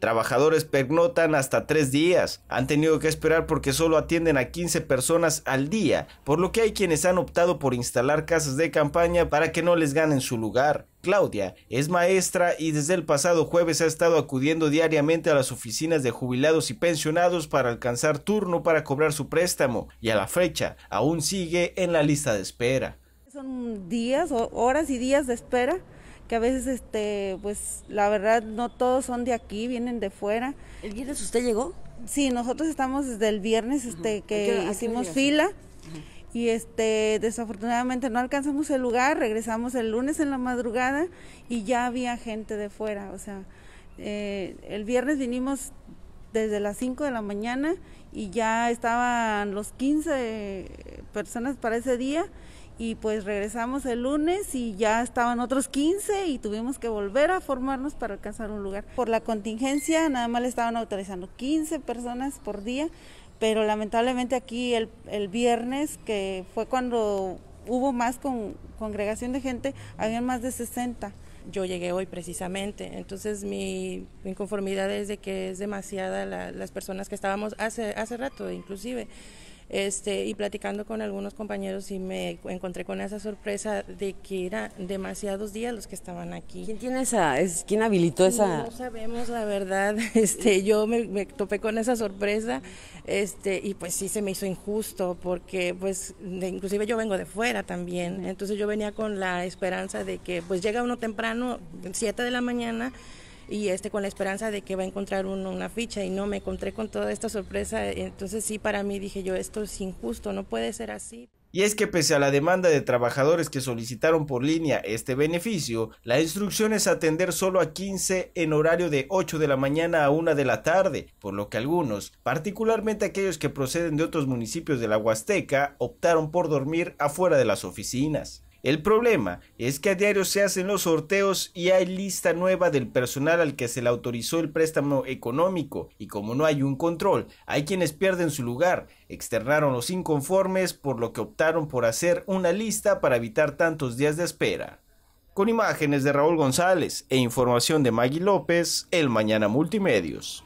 Trabajadores pernotan hasta tres días. Han tenido que esperar porque solo atienden a 15 personas al día, por lo que hay quienes han optado por instalar casas de campaña para que no les ganen su lugar. Claudia es maestra y desde el pasado jueves ha estado acudiendo diariamente a las oficinas de jubilados y pensionados para alcanzar turno para cobrar su préstamo y a la fecha aún sigue en la lista de espera. Son días, horas y días de espera que a veces, este, pues la verdad, no todos son de aquí, vienen de fuera. ¿El viernes usted llegó? Sí, nosotros estamos desde el viernes este, que hicimos fila. Y este, desafortunadamente no alcanzamos el lugar, regresamos el lunes en la madrugada y ya había gente de fuera. O sea, eh, el viernes vinimos desde las 5 de la mañana y ya estaban los 15 personas para ese día y pues regresamos el lunes y ya estaban otros 15 y tuvimos que volver a formarnos para alcanzar un lugar. Por la contingencia nada más estaban autorizando 15 personas por día, pero lamentablemente aquí el, viernes, que fue cuando hubo más congregación de gente, habían más de 60. Yo llegué hoy precisamente, entonces mi inconformidad es de que es demasiada las personas que estábamos hace, hace rato inclusive. Este, y platicando con algunos compañeros y me encontré con esa sorpresa de que eran demasiados días los que estaban aquí. ¿Quién tiene esa, es, quién habilitó esa? No sabemos la verdad, este, yo me, topé con esa sorpresa, este, y pues sí se me hizo injusto porque pues inclusive yo vengo de fuera también, entonces yo venía con la esperanza de que pues llega uno temprano, 7 de la mañana, y este con la esperanza de que va a encontrar una ficha y no me encontré con toda esta sorpresa, entonces sí para mí dije yo esto es injusto, no puede ser así. Y es que pese a la demanda de trabajadores que solicitaron por línea este beneficio, la instrucción es atender solo a 15 en horario de 8 de la mañana a 1 de la tarde, por lo que algunos, particularmente aquellos que proceden de otros municipios de la Huasteca, optaron por dormir afuera de las oficinas. El problema es que a diario se hacen los sorteos y hay lista nueva del personal al que se le autorizó el préstamo económico y como no hay un control, hay quienes pierden su lugar, externaron los inconformes por lo que optaron por hacer una lista para evitar tantos días de espera. Con imágenes de Raúl González e información de Maggie López, El Mañana Multimedios.